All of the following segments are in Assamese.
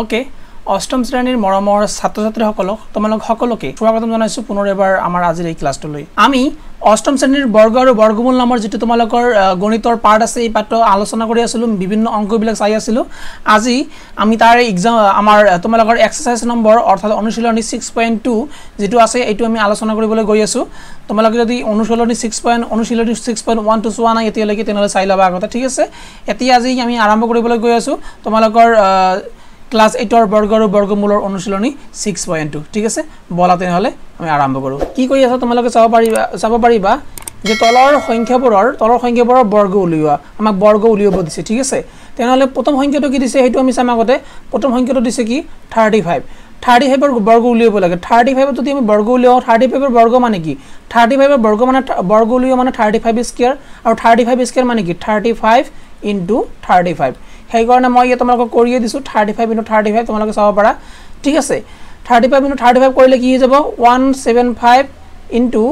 অ'কে অষ্টম শ্ৰেণীৰ মৰমৰ ছাত্ৰ ছাত্ৰীসকলক তোমালোক সকলোকে স্বাগতম জনাইছো পুনৰ এবাৰ আমাৰ আজিৰ এই ক্লাছটোলৈ আমি অষ্টম শ্ৰেণীৰ বৰ্গ আৰু বৰ্গমূল নামৰ যিটো তোমালোকৰ গণিতৰ পাৰ্ট আছে এই পাৰ্টটো আলোচনা কৰি আছিলোঁ বিভিন্ন অংকবিলাক চাই আছিলোঁ আজি আমি তাৰ এক্সাম আমাৰ তোমালোকৰ এক্সাৰচাইজ নম্বৰ অৰ্থাৎ অনুশীলনী ছিক্স পইণ্ট টু যিটো আছে এইটো আমি আলোচনা কৰিবলৈ গৈ আছোঁ তোমালোকে যদি অনুশীলনী ছিক্স পইণ্ট অনুশীলনী ছিক্স পইণ্ট ওৱান টু চোৱা নাই এতিয়ালৈকে তেনেহ'লে চাই ল'বা আগতে ঠিক আছে এতিয়া আজি আমি আৰম্ভ কৰিবলৈ গৈ আছোঁ তোমালোকৰ ক্লাছ এইটৰ বৰ্গ আৰু বৰ্গমূলৰ অনুশীলনী ছিক্স পইণ্ট টু ঠিক আছে বলা তেনেহ'লে আমি আৰম্ভ কৰোঁ কি কৰি আছা তোমালোকে চাব পাৰিবা চাব পাৰিবা যে তলৰ সংখ্যাবোৰৰ তলৰ সংখ্যাবোৰৰ বৰ্গ উলিওৱা আমাক বৰ্গ উলিয়াব দিছে ঠিক আছে তেনেহ'লে প্ৰথম সংখ্যাটো কি দিছে সেইটো আমি চাম আগতে প্ৰথম সংখ্যাটো দিছে কি থাৰ্টি ফাইভ থাৰ্টি ফাইভৰ বৰ্গ উলিয়াব লাগে থাৰ্টি ফাইভত যদি আমি বৰ্গ উলিয়াওঁ থাৰ্টি ফাইভৰ বৰ্গ মানে কি থাৰ্টি ফাইভৰ বৰ্গ মানে বৰ্গ উলিওৱা মানে থাৰ্টি ফাইভ স্কেয়াৰ আৰু থাৰ্টি ফাইভ স্কেয়াৰ মানে কি thirty five into thirty five সেইকাৰণে মই ইয়াত তোমালোকক কৰিয়ে দিছোঁ thirty five into thirty five তোমালোকে চাব পাৰা ঠিক আছে thirty five into thirty five কৰিলে কি হৈ যাব one seven five into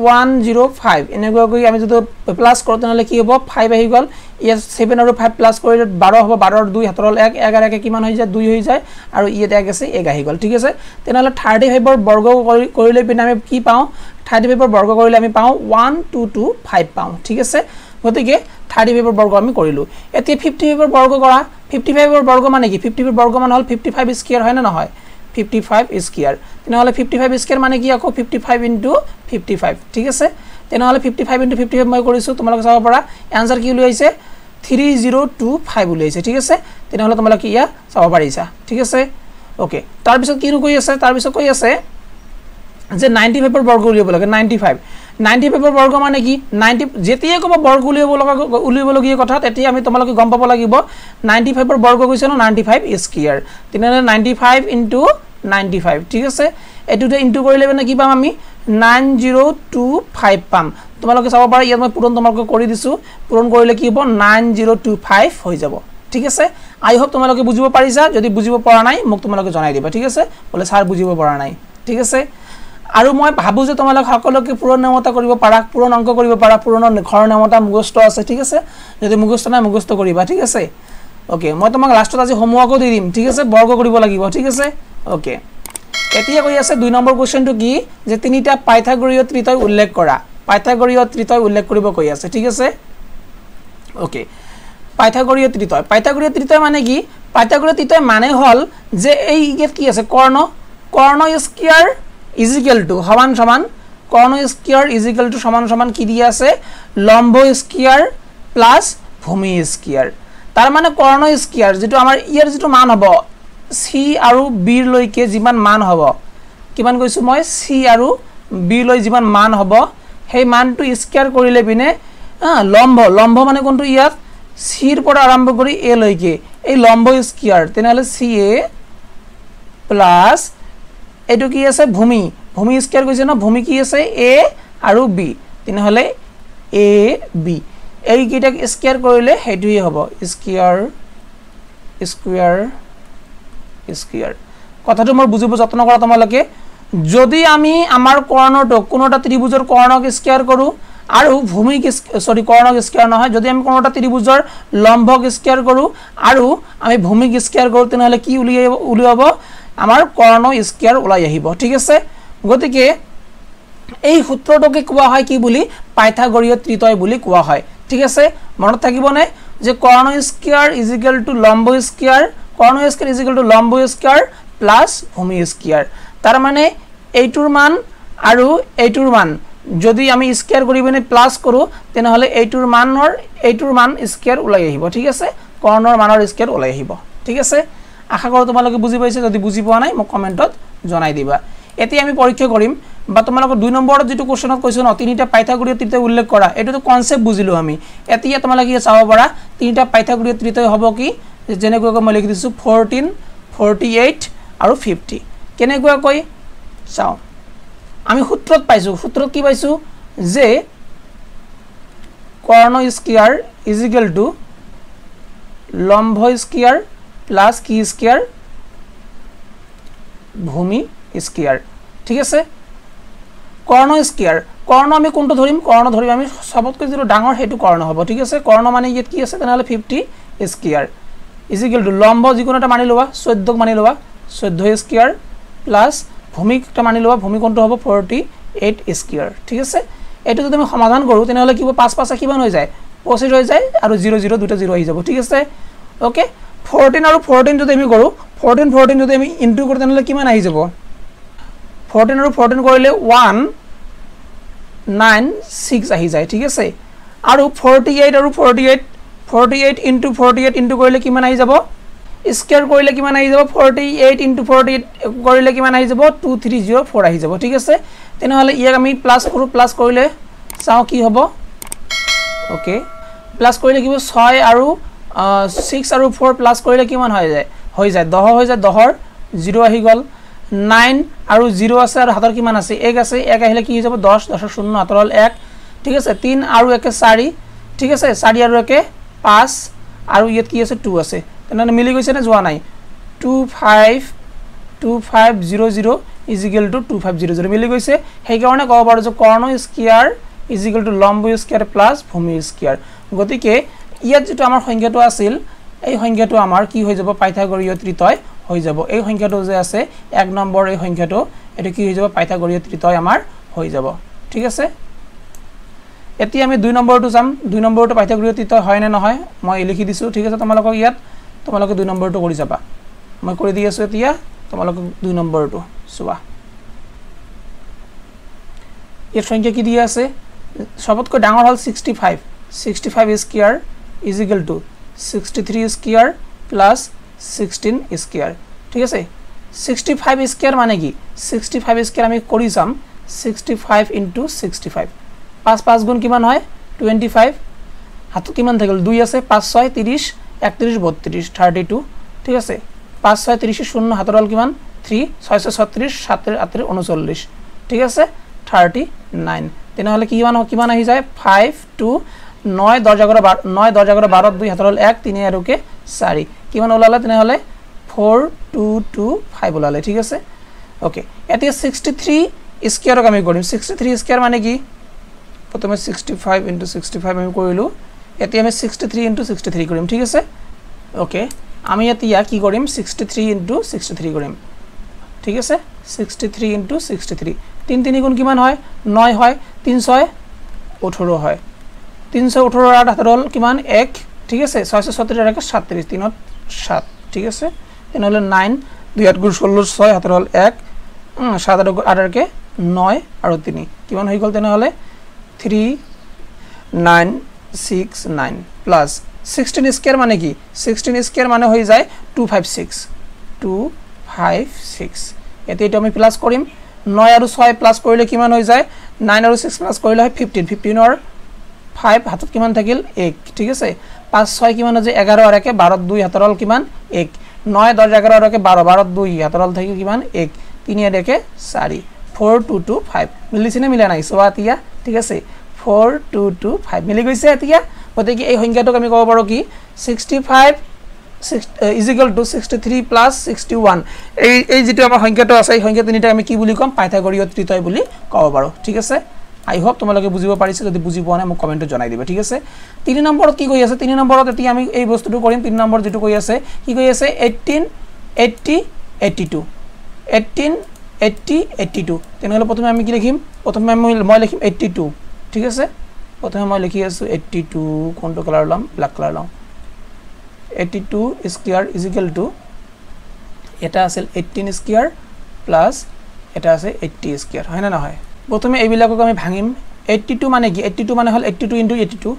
one zero' five এনেকুৱাকৈ আমি যদি প্লাছ কৰোঁ তেনেহ'লে কি হ'ব ফাইভ আহি গ'ল ইয়াত ছেভেন আৰু ফাইভ প্লাছ কৰিলে বাৰ হ'ব বাৰৰ দুই সাতৰ এক এক আৰু একে কিমান হৈ যায় দুই হৈ যায় আৰু ইয়াত এক আছে এক আহি গ'ল ঠিক আছে তেনেহ'লে থাৰ্টি ফাইভৰ বৰ্গ কৰি কৰি লৈ পিনে আমি কি পাওঁ থাৰ্টি ফাইভৰ বৰ্গ কৰিলে আমি পাওঁ ওৱান টু টু ফাইভ পাওঁ ঠিক আছে গতিকে থাৰ্টি ফাইভৰ বৰ্গ আমি কৰিলোঁ এতিয়া ফিফটি ফাইভৰ বৰ্গ কৰা ফিফটি ফাইভৰ বৰ্গ মানে কি ফিফটি ফাইভ বৰ্গ মানে হ'ল ফিফটি ফাইভ স্কেয়াৰ নে নহয় ফিফটি ফাইভ স্কেয়াৰ তেনেহ'লে ফিফটি ফাইভ স্কেয়াৰ মানে কি আকৌ fifty five into fifty five ঠিক আছে তেনেহ'লে fifty five into fifty five মই কৰিছোঁ তোমালোকে চাব পৰা এনচাৰ কি উলিয়াইছে থ্ৰী জিৰ' টু ফাইভ উলিয়াইছে ঠিক আছে তেনেহ'লে তোমালোকে ইয়াক চাব পাৰিছা ঠিক আছে অ'কে তাৰপিছত কিনো কৈ আছে তাৰপিছত কৈ আছে যে নাইণ্টি ফাইভৰ বৰ্গ উলিয়াব লাগে নাইণ্টি ফাইভ নাইণ্টি ফাইভৰ বৰ্গ মানে কি নাইণ্টি যেতিয়াই ক'ব বৰ্গ উলিয়াব লগা উলিয়াবলগীয়া কথা তেতিয়া আমি তোমালোকে গম পাব লাগিব নাইণ্টি ফাইভৰ বৰ্গ কৈছে ন নাইণ্টি ফাইভ স্কিয়াৰ তেনেহ'লে ninety five into ninety five ঠিক আছে এইটোতে ইণ্টু কৰিলে মানে কি পাম আমি নাইন জিৰ' টু ফাইভ পাম তোমালোকে চাব পাৰা ইয়াত মই পূৰণ তোমালোকে কৰি দিছোঁ পূৰণ কৰিলে কি হ'ব নাইন জিৰ' টু ফাইভ হৈ যাব ঠিক আছে আই হোপ তোমালোকে বুজিব পাৰিছা যদি বুজিব পৰা নাই মোক তোমালোকে জনাই দিবা ঠিক আছে বোলে ছাৰ বুজিব পৰা নাই ঠিক আছে আৰু মই ভাবোঁ যে তোমালোক সকলোকে পূৰণ নেমতা কৰিব পাৰা পূৰণ অংক কৰিব পাৰা পূৰণৰ ঘৰৰ নেমতা মুগস্থ আছে ঠিক আছে যদি মুগস্থ নাই মুগস্থ কৰিবা ঠিক আছে অ'কে মই তোমাক লাষ্টত আজি হোমৱৰ্কো দি দিম ঠিক আছে বৰ্গ কৰিব লাগিব ঠিক আছে অ'কে এতিয়া কৈ আছে দুই নম্বৰ কুৱেশ্যনটো কি যে তিনিটা পাইথাগৰীয় ত্ৰিতয় উল্লেখ কৰা পাইথাগৰীয় ত্ৰিতয় উল্লেখ কৰিব কৈ আছে ঠিক আছে অ'কে পাইথাগৰীয় ত্ৰিতয় পাইথাগৰীয় ত্ৰিতয় মানে কি পাইথাগৰীয় ত্ৰিতয় মানে হ'ল যে এই কি আছে কৰ্ণ কৰ্ণ স্কিয়াৰ ইজিক্যাল টু সমান সমান কর্ণ স্কোয়ার ইজিক্যাল টু সমান সমান কি দিয়ে আছে লম্ব স্কোয়ার প্লাস ভূমি স্কোয়ার তাৰ মানে কৰ্ণ স্কিয়াৰ যিটো আমাৰ ইয়াৰ যিটো মান হ'ব চি আৰু বিৰলৈকে যিমান মান হ'ব কিমান কৈছোঁ মই চি আৰু লৈ যিমান মান হ'ব সেই মানটো স্কিয়াৰ কৰিলে পিনে লম্ব লম্ব মানে কোনটো ইয়াত চিৰ পৰা আৰম্ভ কৰি এলৈকে এই লম্ব স্কিয়াৰ তেনেহ'লে চি এ প্লাছ এইটো কি আছে ভূমি ভূমি স্কেল কৈছে ন ভূমি কি আছে এ আৰু বি তেনেহ'লে এ বি এইকেইটাক স্কেয়াৰ কৰিলে সেইটোৱে হ'ব স্কেয়াৰ স্কুৱাৰ স্কুৱাৰ কথাটো মই বুজিব যত্ন কৰা তোমালোকে যদি আমি আমাৰ কৰ্ণটোক কোনো এটা ত্ৰিভুজৰ কৰ্ণক স্কেয়াৰ কৰোঁ আৰু ভূমিক চৰি কৰ্ণক স্কেয়াৰ নহয় যদি আমি কোনো এটা ত্ৰিভুজৰ লম্ভক স্কেয়াৰ কৰোঁ আৰু আমি ভূমিক স্কেয়াৰ কৰোঁ তেনেহ'লে কি উলিয়াব উলিয়াব আমাৰ কৰ্ণ স্কেয়াৰ ওলাই আহিব ঠিক আছে গতিকে এই সূত্ৰটোকে কোৱা হয় কি বুলি পাইথাগৰীয় ত্ৰিতয় বুলি কোৱা হয় ঠিক আছে মনত থাকিবনে যে কৰ্ণ স্কেয়াৰ ইজিকেল টু লম্ব স্কেয়াৰ কৰ্ণ স্কেয়াৰ ইজিকেল টু লম্ব স্কোৱাৰ প্লাছ ভূমি স্কেয়াৰ তাৰমানে এইটোৰ মান আৰু এইটোৰ মান যদি আমি স্কেয়াৰ কৰি পিনে প্লাছ কৰোঁ তেনেহ'লে এইটোৰ মানৰ এইটোৰ মান স্কেয়াৰ ওলাই আহিব ঠিক আছে কৰ্ণৰ মানৰ স্কেয়াৰ ওলাই আহিব ঠিক আছে আশা কৰোঁ তোমালোকে বুজি পাইছে যদি বুজি পোৱা নাই মোক কমেণ্টত জনাই দিবা এতিয়া আমি পৰীক্ষা কৰিম বা তোমালোকৰ দুই নম্বৰত যিটো কুৱেশ্যনত কৈছোঁ ন তিনিটা পাইথাগোৰীয় তৃতীয় উল্লেখ কৰা এইটোতো কনচেপ্ট বুজিলোঁ আমি এতিয়া তোমালোকে চাব পাৰা তিনিটা পাইথাগোৰীয় তৃতীয় হ'ব কি যেনেকুৱাকৈ মই লিখি দিছোঁ ফৰ্টিন ফৰ্টি এইট আৰু ফিফটি কেনেকুৱাকৈ চাওঁ আমি সূত্ৰত পাইছোঁ সূত্ৰত কি পাইছোঁ যে কৰ্ণ স্কিয়াৰ ইজিকেল টু লম্ভ স্কিয়াৰ প্লাস কি স্কেয়াৰ ভূমি স্কেয়াৰ ঠিক আছে কৰ্ণ স্কেয়াৰ কৰ্ণ আমি কোনটো ধৰিম কৰ্ণ ধৰিম আমি সবতকৈ যেটা ডাঙৰ সেইটো কর্ণ হব ঠিক আছে কর্ণ মানে ইয়াত কি আছে তেনেহলে fifty square is equal to লম্ব যিকোনো এটা মানি লোৱা চৈধ্যক মানি লোৱা চৈধ্য স্কেয়াৰ প্লাস ভূমি একটা মানি লোৱা ভূমি কোনটো হব ফৰ্টি এইট স্কেয়াৰ ঠিক আছে এইটো যদি আমি সমাধান কৰোঁ তেনেহলে কি হব পাঁচ পাঁচে কিমান হৈ যায় পঁচিছ হৈ যায় আৰু জিৰ' জিৰ' দুটা জিৰ' আহি যাব ঠিক আছে অ'কে ফৰ্টিন আৰু ফৰ্টিন যদি আমি কৰোঁ ফৰ্টিন ফৰ্টিন যদি আমি ইনটু কৰোঁ তেনেহ'লে কিমান আহি যাব ফৰ্টিন আৰু ফৰ্টিন কৰিলে ওৱান নাইন ছিক্স আহি যায় ঠিক আছে আৰু ফৰ্টি এইট আৰু forty eight forty eight into forty eight into কৰিলে কিমান আহি যাব স্কেয়াৰ কৰিলে কিমান আহি যাব forty eight into forty eight কৰিলে কিমান আহি যাব টু থ্ৰী জিৰ' ফ'ৰ আহি যাব ঠিক আছে তেনেহ'লে ইয়াক আমি প্লাছ কৰোঁ প্লাছ কৰিলে চাওঁ কি হ'ব অ'কে প্লাছ কৰি লাগিব ছয় আৰু ছিক্স আৰু ফ'ৰ প্লাছ কৰিলে কিমান হৈ যায় হৈ যায় দহ হৈ যায় দহৰ জিৰ' আহি গ'ল নাইন আৰু জিৰ' আছে আৰু হাতৰ কিমান আছে এক আছে এক আহিলে কি হৈ যাব দহ দহৰ শূন্য হাতৰ হ'ল এক ঠিক আছে তিন আৰু একে চাৰি ঠিক আছে চাৰি আৰু একে পাঁচ আৰু ইয়াত কি আছে টু আছে তেনেহ'লে মিলি গৈছেনে যোৱা নাই two five two five zero' zero' is equal to two five zero' zero' মিলি গৈছে সেইকাৰণে ক'ব পাৰোঁ যে কৰ্ণ স্কিয়াৰ ইজিকেল টু লম্বু স্কিয়াৰ প্লাছ ভূমি স্কিয়াৰ গতিকে ইয়াত যিটো আমাৰ সংখ্যাটো আছিল এই সংখ্যাটো আমাৰ কি হৈ যাব পাইথাগৰীয় ত্ৰিতয় হৈ যাব এই সংখ্যাটো যে আছে এক নম্বৰ এই সংখ্যাটো এইটো কি হৈ যাব পাইথাগৰীয় ত্ৰিতয় আমাৰ হৈ যাব ঠিক আছে এতিয়া আমি দুই নম্বৰটো যাম দুই নম্বৰটো পাইথাগৰীয় ত্ৰিতয় নে নহয় মই লিখি দিছোঁ ঠিক আছে তোমালোকক ইয়াত তোমালোকে দুই নম্বৰটো কৰি যাবা মই কৰি দি আছোঁ এতিয়া তোমালোকক দুই নম্বৰটো চোৱা ইয়াত সংখ্যা কি দিয়া আছে সবতকৈ ডাঙৰ হ'ল sixty five sixty five square is equal to sixty three square plus sixteen ঠিক আছে সিক্সটি ফাইভ স্কোয়ার মানে কি সিক্সটি ফাইভ স্কোয়ার আমি কৰি যাম sixty five into sixty five পাঁচ পাঁচ গুণ কিমান হয় টুৱেণ্টি ফাইভ হাতত কিমান থাকিল দুই আছে পাঁচ ছয় ত্ৰিছ একত্ৰিছ বত্ৰিছ থাৰ্টি টু ঠিক আছে পাঁচ ছয় ত্ৰিছে শূন্য হাতৰ হ'ল কিমান থ্ৰী ছয় ছয় ছত্ৰিছ সাতের আঠের উনচল্লিছ ঠিক আছে থাৰ্টি নাইন তেনেহ'লে কিমান কিমান আহি যায় ফাইভ টু নয় দহ এঘাৰ বাৰ নয় দহ এঘাৰ বাৰ দুই সাতৰ হ'ল এক তিনি আৰুকে চাৰি কিমান ওলালে তেনেহ'লে ফ'ৰ টু টু ফাইভ ওলালে ঠিক আছে অ'কে এতিয়া ছিক্সটি থ্ৰী স্কেয়াৰক আমি কৰিম ছিক্সটি থ্ৰী স্কেয়াৰ মানে কি প্ৰথমে sixty five into sixty five আমি কৰিলোঁ এতিয়া আমি sixty three into sixty three কৰিম ঠিক আছে অ'কে আমি এতিয়া কি কৰিম sixty three into sixty three কৰিম ঠিক আছে sixty three into sixty three তিনি তিনি গুণ কিমান হয় নয় হয় তিনি ছয় ওঠৰ হয় তিনশো ওঠেরো আট আঠের কি এক ঠিক আছে ছয়শো সত্রিশ আর এক সাতত্রিশ তিন সাত ঠিক আছে তিন হলে নাইন দুই আট গুড় ষোলো ছয় হাতের হল এক সাত আট আট আর কে নয় আর তিন কি হয়ে গেল তিন হলে three nine six nine plus sixteen square মানে কি সিক্সটিন স্কোয়ার মানে হয়ে যায় two five six two five six এতে এটা আমি প্লাস করিম নয় আর ছয় প্লাস করলে কি হয়ে যায় নাইন আর সিক্স প্লাস করলে হয় ফিফটিন ফিফটিনের ফাইভ হাতত কিমান থাকিল এক ঠিক আছে পাঁচ ছয় কিমান হৈছে এঘাৰ আৰ একে বাৰো দুই হাতৰল কিমান এক নয় দহ এঘাৰ আর একে বারো বারো দুই হাতরল থাকিল কিমান এক তিনি আর একে চারি ফোর টু টু ফাইভ মিলিছে না মিলা নাই চোৱা এতিয়া ঠিক আছে four two two five milli গৈছে এতিয়া গতিকে এই সংখ্যাটোক আমি ক'ব পাৰোঁ কি sixty five six is equal to sixty three plus sixty one এই এই যিটো আমাৰ সংখ্যাটো আছে এই সংখ্যা তিনিটাক আমি কি বুলি ক'ম পাইথাগৰীয় তৃতয় বুলি ক'ব পাৰোঁ ঠিক আছে আই হোপ তোমালোকে বুজিব পাৰিছে যদি বুজি পোৱা নাই মোক কমেণ্টত জনাই দিব ঠিক আছে তিনি নম্বৰত কি কৈ আছে তিনি নম্বৰত এতিয়া আমি এই বস্তুটো কৰিম তিনি নম্বৰ যিটো কৈ আছে কি কৈ আছে eighteen eighty eighty two eighteen eighty eighty two তেনেহ'লে প্ৰথমে আমি কি লিখিম প্ৰথমে মই মই লিখিম এইটি টু ঠিক আছে প্ৰথমে মই লিখি আছোঁ এইটি টু কোনটো কালাৰ ল'ম ব্লেক কালাৰ ল'ম eighty two square is equal to এটা আছিল এইটিন স্কুৱাৰ প্লাছ এটা আছে এইটি স্কুৱাৰ হয়নে নহয় প্ৰথমে এইবিলাকক আমি ভাঙিম এইট্টি টু মানে কি এইট্টি টু মানে হ'ল eighty two into eighty two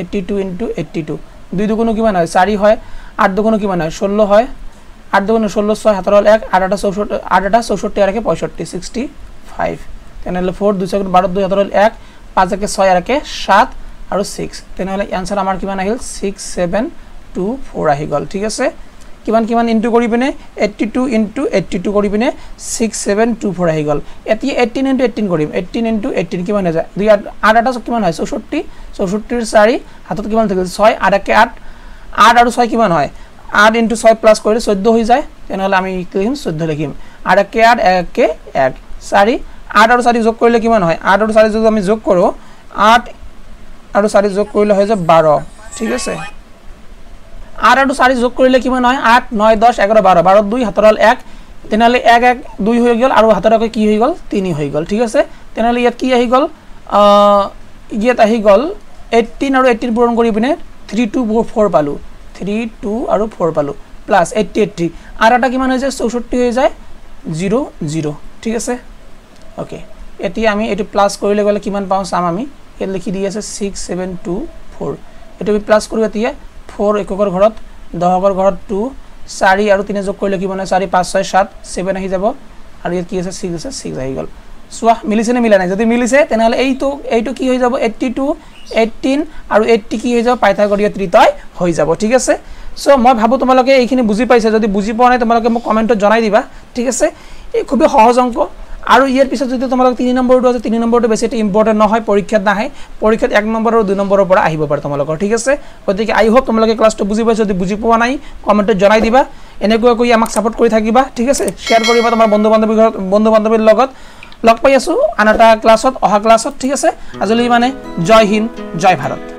eighty two into eighty two দুই দুগুণো কিমান হয় চাৰি হয় আঠ দুগুণো কিমান হয় ষোল্ল হয় আট দুগুণো ষোল্ল ছয় সাতের হ'ল এক আঠ আটা চৌষট্টি আঠ আটা চৌষট্টি আর একে পঁয়ষট্টি ছিক্সটি ফাইভ তেনেহ'লে ফ'ৰ দুই ছয় বারো দুই সাতের হ'ল এক পাঁচ একে ছয় আর একে সাত আৰু ছিক্স তেনেহ'লে এনচাৰ আমাৰ কিমান আহিল ছিক্স ছেভেন টু ফ'ৰ আহি গ'ল ঠিক আছে কিমান কিমান ইনটু কৰি পিনে eighty two into eighty two কৰি পিনে ছিক্স ছেভেন টু ফ'ৰ আহি গ'ল এতিয়া এইটিন ইনটু এইটিন কৰিম এইটিন ইনটু এইটিন কিমান হৈ যায় দুই আঠ আঠ আঠ কিমান হয় চৌষষ্ঠি চৌষষ্ঠিৰ চাৰি হাতত কিমান থাকিল ছয় আঠ একে আঠ আঠ আৰু ছয় কিমান হয় আট ইন্টু ছয় প্লাস করলে চোদ্দ হয়ে যায় তেনহলে আমি লিখিম চোদ্দ লিখিম আট একে আট একে এক চারি আট আর চারি যোগ করলে কিমান হয় আট আর চারি যদি আমি যোগ করো আট আর চারি যোগ করলে হয়ে যায় বারো ঠিক আছে আঠ আৰু চাৰি যোগ কৰিলে কিমান হয় আঠ নয় দহ এঘাৰ বাৰ বাৰ দুই সাতৰ এক তেনেহ'লে এক এক দুই হৈ গ'ল আৰু সাতৰ কি হৈ গ'ল তিনি হৈ গ'ল ঠিক আছে তেনেহ'লে ইয়াত কি আহি গ'ল ইয়াত আহি গ'ল এইটিন আৰু এইটিন পূৰণ কৰি পিনে থ্ৰী টু ফ'ৰ পালোঁ থ্ৰী টু আৰু ফ'ৰ পালোঁ প্লাছ এইট্টি এইট্টি আৰু এটা কিমান হৈ যায় চৌষষ্ঠি হৈ যায় জিৰ' জিৰ' ঠিক আছে অ'কে এতিয়া আমি এইটো প্লাছ কৰিলে গ'লে কিমান পাওঁ চাম আমি ইয়াত লিখি দি আছে ছিক্স ছেভেন টু ফ'ৰ এইটো আমি প্লাছ কৰোঁ এতিয়া ফোর এককর ঘর দহকর ঘর টু চারি আর তিনে যোগ করলে কি মানে চারি পাঁচ ছয় সাত সেভেন আহি যাব আর ইয়ে কি আছে সিক্স আছে সিক্স আহি গেল চোয়া মিলিছে না মিলে নাই যদি মিলিছে তাহলে এইটু এইটু কি হয়ে যাব এইট্টি টু এইট্টিন আর এইট্টি কি হয়ে যাব পাইথাগরীয় ত্রিতয় হয়ে যাব ঠিক আছে সো মই ভাবো তোমালকে এইখিনি বুঝি পাইছে যদি বুঝি পাওয়া নাই তোমালকে মোক কমেন্টত জনাই দিবা ঠিক আছে এই খুবই সহজ অঙ্ক আৰু ইয়াৰ পিছত যদি তোমালোক তিনি নম্বৰটো আছে তিনি নম্বৰটো বেছি এটা ইম্পৰ্টেণ্ট নহয় পৰীক্ষাত নাহে পৰীক্ষাত এক নম্বৰ আৰু দুই নম্বৰৰ পৰা আহিব পাৰে তোমালোকৰ ঠিক আছে গতিকে আই হোপ তোমালোকে ক্লাছটো বুজি পাইছো যদি বুজি পোৱা নাই কমেণ্টত জনাই দিবা এনেকুৱা কৰি আমাক ছাপৰ্ট কৰি থাকিবা ঠিক আছে শ্বেয়াৰ কৰিবা তোমাৰ বন্ধু বান্ধৱীৰ বন্ধু বান্ধৱীৰ লগত লগ পাই আছোঁ আন এটা ক্লাছত অহা ক্লাছত ঠিক আছে আজিলৈ মানে জয় হিন্দ জয় ভাৰত